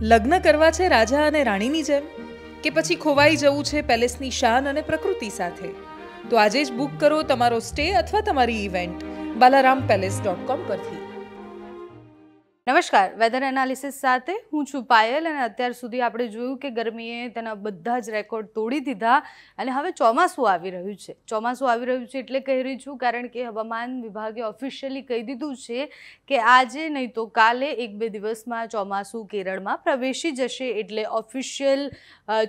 લગ્ન કરવા છે રાજા અને રાણીની જેમ કે પછી ખોવાઈ જવું છે પેલેસની શાન અને પ્રકૃતિ સાથે તો આજે જ બુક કરો તમારો સ્ટે અથવા તમારી event Balaram palace dot com પરથી નમસ્કાર વેધર એનાલિસિસ સાથે હું છું પાયલ અને અત્યાર સુધી આપણે જોયું કે ગરમીએ તેના બધા જ રેકોર્ડ તોડી દીધા અને હવે ચોમાસું આવી રહ્યું છે ચોમાસું આવી રહ્યું છે એટલે કહી રહી છું કારણ કે હવામાન વિભાગે ઓફિશિયલી કહી દીધું છે કે આજે નહીં તો કાલે એક બે દિવસમાં ચોમાસું કેરળમાં પ્રવેશી જશે એટલે ઓફિશિયલ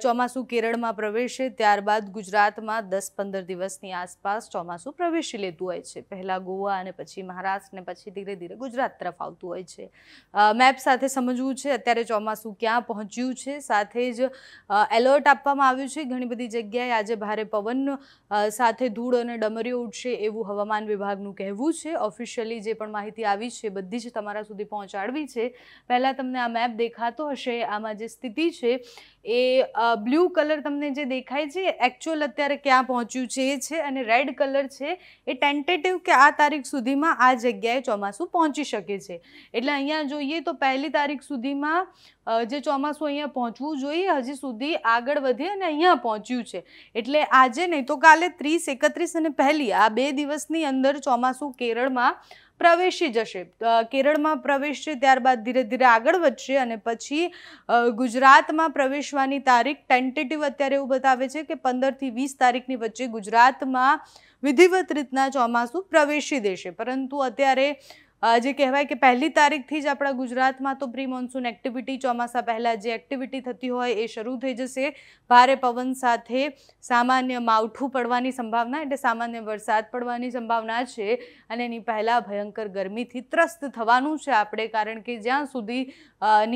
ચોમાસું કેરળમાં પ્રવેશે ત્યારબાદ ગુજરાતમાં દસ પંદર દિવસની આસપાસ ચોમાસું પ્રવેશી લેતું હોય છે પહેલાં ગોવા અને પછી મહારાષ્ટ્ર ને પછી ધીરે ધીરે ગુજરાત તરફ આવતું હોય છે મેપ સાથે સમજવું છે અત્યારે ચોમાસું ક્યાં પહોંચ્યું છે સાથે જ એલર્ટ આપવામાં આવ્યું છે ઘણી બધી જગ્યાએ આજે ભારે પવન સાથે ધૂળ અને ડમરીઓ ઉઠશે એવું હવામાન વિભાગનું કહેવું છે ઓફિશિયલી જે પણ માહિતી આવી છે બધી જ તમારા સુધી પહોંચાડવી છે પહેલાં તમને આ મેપ દેખાતો હશે આમાં જે સ્થિતિ છે એ બ્લુ કલર તમને જે દેખાય છે એકચ્યુઅલ અત્યારે ક્યાં પહોંચ્યું છે એ છે અને રેડ કલર છે એ ટેન્ટેટિવ કે આ તારીખ સુધીમાં આ જગ્યાએ ચોમાસું પહોંચી શકે છે એટલે અહીંયા અહીંયા જોઈએ તો પહેલી તારીખ સુધીમાં જે ચોમાસું અહીંયા પહોંચવું જોઈએ હજી સુધી આગળ વધે અને અહીંયા પહોંચ્યું છે એટલે આજે નહીં તો કાલે ત્રીસ એકત્રીસ અને પહેલી આ બે દિવસની અંદર ચોમાસું કેરળમાં પ્રવેશી જશે કેરળમાં પ્રવેશશે ત્યારબાદ ધીરે ધીરે આગળ વધશે અને પછી ગુજરાતમાં પ્રવેશવાની તારીખ ટેન્ટેટિવ અત્યારે એવું બતાવે છે કે પંદરથી વીસ તારીખની વચ્ચે ગુજરાતમાં વિધિવત રીતના ચોમાસું પ્રવેશી દેશે પરંતુ અત્યારે જે કહેવાય કે પહેલી તારીખથી જ આપણા ગુજરાતમાં તો પ્રી મોન્સૂન એક્ટિવિટી ચોમાસા પહેલાં જે એક્ટિવિટી થતી હોય એ શરૂ થઈ જશે ભારે પવન સાથે સામાન્ય માવઠું પડવાની સંભાવના એટલે સામાન્ય વરસાદ પડવાની સંભાવના છે અને એની પહેલાં ભયંકર ગરમીથી ત્રસ્ત થવાનું છે આપણે કારણ કે જ્યાં સુધી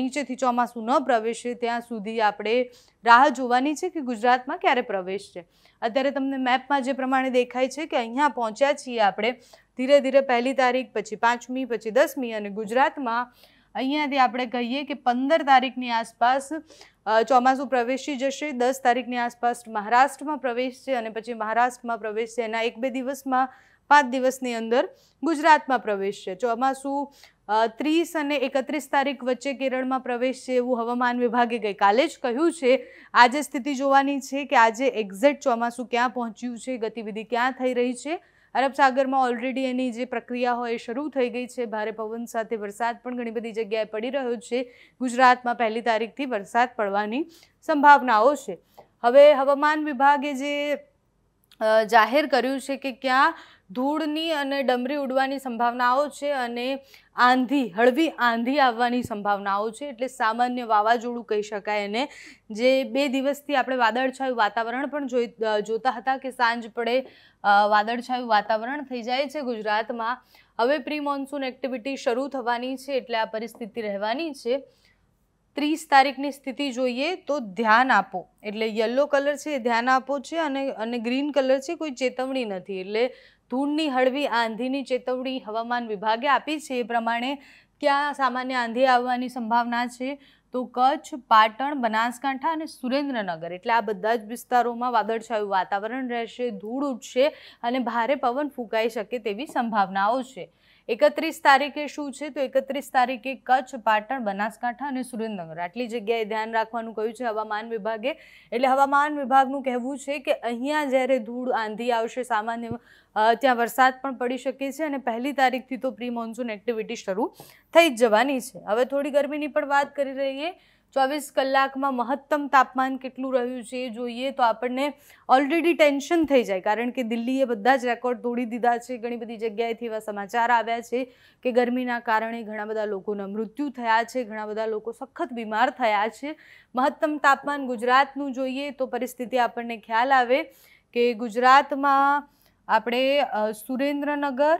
નીચેથી ચોમાસું ન પ્રવેશે ત્યાં સુધી આપણે રાહ જોવાની છે કે ગુજરાતમાં ક્યારે પ્રવેશ છે અત્યારે તમને મેપમાં જે પ્રમાણે દેખાય છે કે અહીંયા પહોંચ્યા છીએ આપણે ધીરે ધીરે પહેલી તારીખ પછી પાંચમી પછી દસમી અને ગુજરાતમાં અહીંયાથી આપણે કહીએ કે પંદર તારીખની આસપાસ ચોમાસું પ્રવેશી જશે દસ તારીખની આસપાસ મહારાષ્ટ્રમાં પ્રવેશ છે અને પછી મહારાષ્ટ્રમાં પ્રવેશ છે એના એક બે દિવસમાં પાંચ દિવસની અંદર ગુજરાતમાં પ્રવેશ છે ચોમાસું ત્રીસ અને એકત્રીસ તારીખ વચ્ચે કેરળમાં પ્રવેશશે એવું હવામાન વિભાગે ગઈકાલે જ કહ્યું છે આજે સ્થિતિ જોવાની છે કે આજે એક્ઝેક્ટ ચોમાસું ક્યાં પહોંચ્યું છે ગતિવિધિ ક્યાં થઈ રહી છે અરબસાગરમાં ઓલરેડી એની જે પ્રક્રિયા હોય એ શરૂ થઈ ગઈ છે ભારે પવન સાથે વરસાદ પણ ઘણી બધી જગ્યાએ પડી રહ્યો છે ગુજરાતમાં પહેલી તારીખથી વરસાદ પડવાની સંભાવનાઓ છે હવે હવામાન વિભાગે જે જાહેર કર્યું છે કે ક્યાં ધૂળની અને ડમરી ઉડવાની સંભાવનાઓ છે અને આંધી હળવી આંધી આવવાની સંભાવનાઓ છે એટલે સામાન્ય વાવાઝોડું કહી શકાય એને જે બે દિવસથી આપણે વાદળછાયું વાતાવરણ પણ જોઈ જોતા હતા કે સાંજ પડે વાદળછાયું વાતાવરણ થઈ જાય છે ગુજરાતમાં હવે પ્રી મોન્સૂન એક્ટિવિટી શરૂ થવાની છે એટલે આ પરિસ્થિતિ રહેવાની છે ત્રીસ તારીખની સ્થિતિ જોઈએ તો ધ્યાન આપો એટલે યલો કલર છે એ ધ્યાન આપો છે અને અને ગ્રીન કલર છે કોઈ ચેતવણી નથી એટલે ધૂળની હળવી આંધીની ચેતવણી હવામાન વિભાગે આપી છે એ પ્રમાણે ક્યાં સામાન્ય આંધી આવવાની સંભાવના છે તો કચ્છ પાટણ બનાસકાંઠા અને સુરેન્દ્રનગર એટલે આ બધા જ વિસ્તારોમાં વાદળછાયું વાતાવરણ રહેશે ધૂળ ઉઠશે અને ભારે પવન ફૂંકાઈ શકે તેવી સંભાવનાઓ છે એકત્રીસ તારીખે શું છે તો એકત્રીસ તારીખે કચ્છ પાટણ બનાસકાંઠા અને સુરેન્દ્રનગર આટલી જગ્યાએ ધ્યાન રાખવાનું કહ્યું છે હવામાન વિભાગે એટલે હવામાન વિભાગનું કહેવું છે કે અહીંયા જ્યારે ધૂળ આંધી આવશે સામાન્ય ત્યાં વરસાદ પણ પડી શકે છે અને પહેલી તારીખથી તો પ્રી મોન્સૂન એક્ટિવિટી શરૂ થઈ જ જવાની છે હવે થોડી ગરમીની પણ વાત કરી રહીએ ચોવીસ કલાકમાં મહત્તમ તાપમાન કેટલું રહ્યું છે એ જોઈએ તો આપણને ઓલરેડી ટેન્શન થઈ જાય કારણ કે દિલ્હીએ બધા જ રેકોર્ડ તોડી દીધા છે ઘણી બધી જગ્યાએથી એવા સમાચાર આવ્યા છે કે ગરમીના કારણે ઘણા બધા લોકોના મૃત્યુ થયા છે ઘણા બધા લોકો સખત બીમાર થયા છે મહત્તમ તાપમાન ગુજરાતનું જોઈએ તો પરિસ્થિતિ આપણને ખ્યાલ આવે કે ગુજરાતમાં આપણે સુરેન્દ્રનગર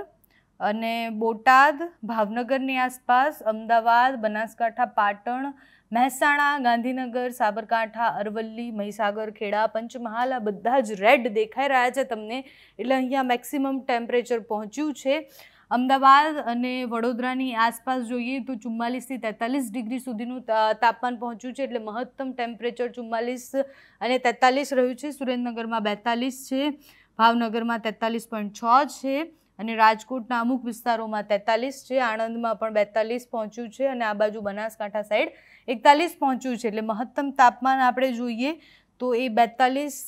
અને બોટાદ ભાવનગરની આસપાસ અમદાવાદ બનાસકાંઠા પાટણ મહેસાણા ગાંધીનગર સાબરકાંઠા અરવલ્લી મહીસાગર ખેડા પંચમહાલ આ બધા જ રેડ દેખાઈ રહ્યા છે તમને એટલે અહીંયા મેક્સિમમ ટેમ્પરેચર પહોંચ્યું છે અમદાવાદ અને વડોદરાની આસપાસ જોઈએ તો ચુમ્માલીસથી તેતાલીસ ડિગ્રી સુધીનું તાપમાન પહોંચ્યું છે એટલે મહત્તમ ટેમ્પરેચર ચુમ્માલીસ અને તેતાલીસ રહ્યું છે સુરેન્દ્રનગરમાં બેતાલીસ છે ભાવનગરમાં તેતાલીસ પોઈન્ટ છ છે અને રાજકોટના અમુક વિસ્તારોમાં તેતાલીસ છે આણંદમાં પણ બેતાલીસ પહોંચ્યું છે અને આ બાજુ બનાસકાંઠા સાઈડ એકતાલીસ પહોંચ્યું છે એટલે મહત્તમ તાપમાન આપણે જોઈએ તો એ બેતાલીસ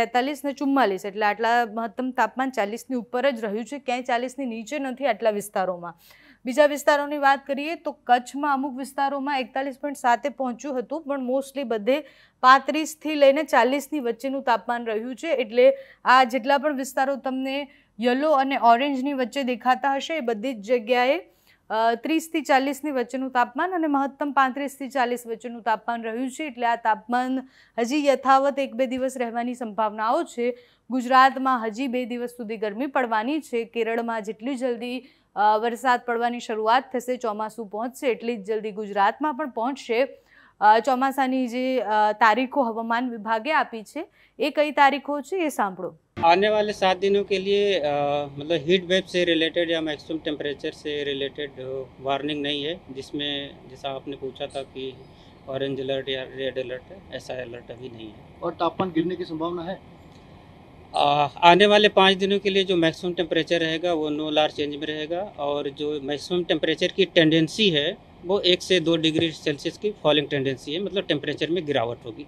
તેતાલીસ ને ચુમ્માલીસ એટલે આટલા મહત્તમ તાપમાન ચાલીસની ઉપર જ રહ્યું છે ક્યાંય ચાલીસની નીચે નથી આટલા વિસ્તારોમાં બીજા વિસ્તારોની વાત કરીએ તો કચ્છમાં અમુક વિસ્તારોમાં એકતાલીસ પોઈન્ટ સાતે પહોંચ્યું હતું પણ મોસ્ટલી બધે પાંત્રીસથી લઈને ચાલીસની વચ્ચેનું તાપમાન રહ્યું છે એટલે આ જેટલા પણ વિસ્તારો તમને યલો અને ઓરેન્જની વચ્ચે દેખાતા હશે એ બધી જ જગ્યાએ ત્રીસથી ચાલીસની વચ્ચેનું તાપમાન અને મહત્તમ પાંત્રીસથી ચાલીસ વચ્ચેનું તાપમાન રહ્યું છે એટલે આ તાપમાન હજી યથાવત એક બે દિવસ રહેવાની સંભાવનાઓ છે ગુજરાતમાં હજી બે દિવસ સુધી ગરમી પડવાની છે કેરળમાં જેટલી જલ્દી વરસાદ પડવાની શરૂઆત થશે ચોમાસું પહોંચશે એટલી જ જલ્દી ગુજરાતમાં પણ પહોંચશે ચોમાસાની જે તારીખો હવામાન વિભાગે આપી છે એ કઈ તારીખો છે એ સાંભળો आने वाले सात दिनों के लिए मतलब हीट वेव से रिलेटेड या मैक्सिमम टेम्परेचर से रिलेटेड वार्निंग नहीं है जिसमें जैसा आपने पूछा था कि ऑरेंज अलर्ट या रेड अलर्ट है ऐसा अलर्ट अभी नहीं है और तापमान गिरने की संभावना है आ, आने वाले पाँच दिनों के लिए जो मैक्सिमम टेम्परेचर रहेगा वो नो लार्ज चेंज में रहेगा और जो मैक्सिमम टेम्परेचर की टेंडेंसी है वो एक से दो डिग्री सेल्सियस की फॉलिंग टेंडेंसी है मतलब टेम्परेचर में गिरावट होगी